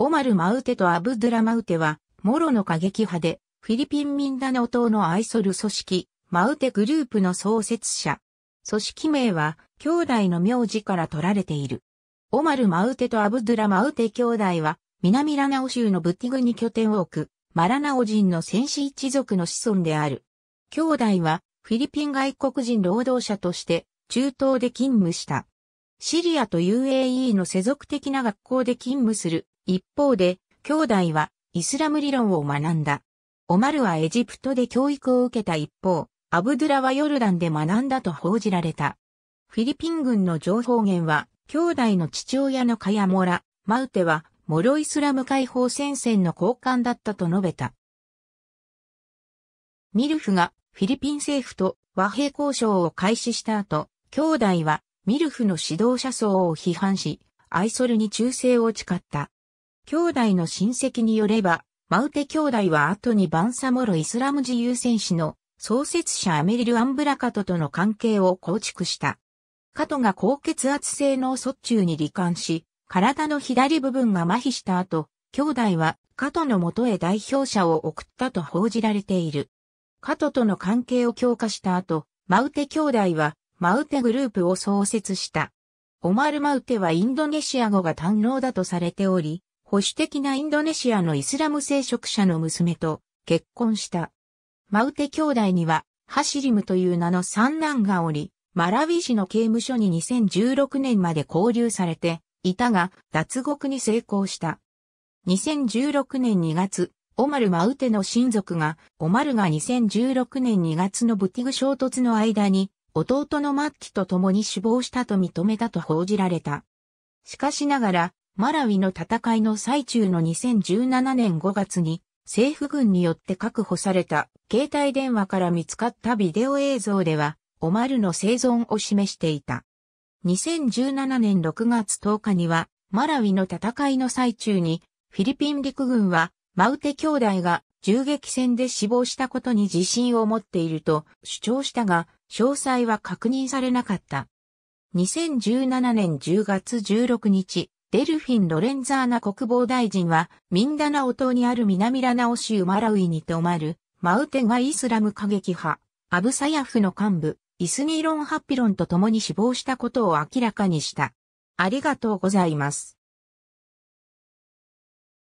オマル・マウテとアブドゥラ・マウテは、モロの過激派で、フィリピン・ミンダナオ島の愛する組織、マウテグループの創設者。組織名は、兄弟の名字から取られている。オマル・マウテとアブドゥラ・マウテ兄弟は、南ラナオ州のブティグに拠点を置く、マラナオ人の戦士一族の子孫である。兄弟は、フィリピン外国人労働者として、中東で勤務した。シリアと UAE の世俗的な学校で勤務する一方で、兄弟はイスラム理論を学んだ。オマルはエジプトで教育を受けた一方、アブドゥラはヨルダンで学んだと報じられた。フィリピン軍の情報源は、兄弟の父親のカヤモラ、マウテは、モロイスラム解放戦線の交換だったと述べた。ミルフがフィリピン政府と和平交渉を開始した後、兄弟はミルフの指導者層を批判し、アイソルに忠誠を誓った。兄弟の親戚によれば、マウテ兄弟は後にバンサモロイスラム自由戦士の創設者アメリル・アンブラカトとの関係を構築した。カトが高血圧性脳卒中に罹患し、体の左部分が麻痺した後、兄弟はカトの元へ代表者を送ったと報じられている。カトとの関係を強化した後、マウテ兄弟はマウテグループを創設した。オマール・マウテはインドネシア語が堪能だとされており、保守的なインドネシアのイスラム聖職者の娘と結婚した。マウテ兄弟には、ハシリムという名の三男がおり、マラウィ市の刑務所に2016年まで拘留されていたが、脱獄に成功した。2016年2月、オマル・マウテの親族が、オマルが2016年2月のブティグ衝突の間に、弟のマッキと共に死亡したと認めたと報じられた。しかしながら、マラウィの戦いの最中の2017年5月に政府軍によって確保された携帯電話から見つかったビデオ映像ではオマルの生存を示していた。2017年6月10日にはマラウィの戦いの最中にフィリピン陸軍はマウテ兄弟が銃撃戦で死亡したことに自信を持っていると主張したが詳細は確認されなかった。2017年10月16日、デルフィン・ロレンザーナ国防大臣は、ミンダナオ島にある南ラナオ州マラウイに泊まる、マウテガイスラム過激派、アブサヤフの幹部、イスニーロン・ハッピロンと共に死亡したことを明らかにした。ありがとうございます。